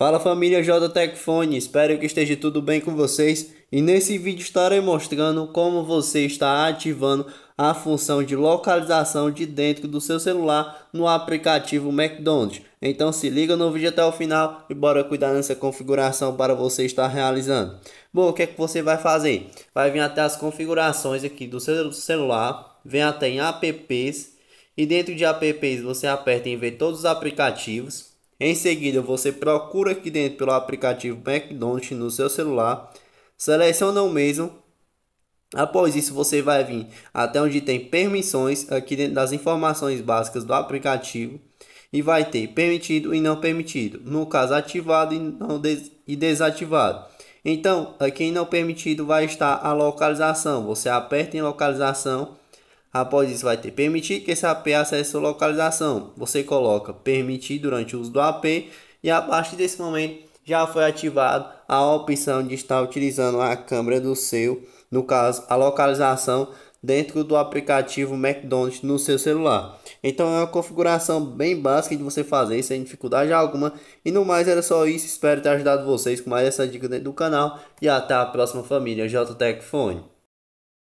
Fala família JTEC espero que esteja tudo bem com vocês e nesse vídeo estarei mostrando como você está ativando a função de localização de dentro do seu celular no aplicativo McDonald's. Então se liga no vídeo até o final e bora cuidar dessa configuração para você estar realizando. Bom, o que é que você vai fazer? Vai vir até as configurações aqui do seu celular, vem até em apps e dentro de apps você aperta em ver todos os aplicativos em seguida, você procura aqui dentro pelo aplicativo McDonald's no seu celular, seleciona o mesmo. Após isso, você vai vir até onde tem permissões, aqui dentro das informações básicas do aplicativo, e vai ter permitido e não permitido, no caso ativado e, não des e desativado. Então, aqui em não permitido vai estar a localização, você aperta em localização Após isso, vai ter permitir que esse AP acesse sua localização. Você coloca permitir durante o uso do AP e a partir desse momento já foi ativado a opção de estar utilizando a câmera do seu, no caso, a localização dentro do aplicativo McDonald's no seu celular. Então é uma configuração bem básica de você fazer sem dificuldade alguma. E no mais era só isso, espero ter ajudado vocês com mais essa dica dentro do canal e até a próxima família JTech Fone.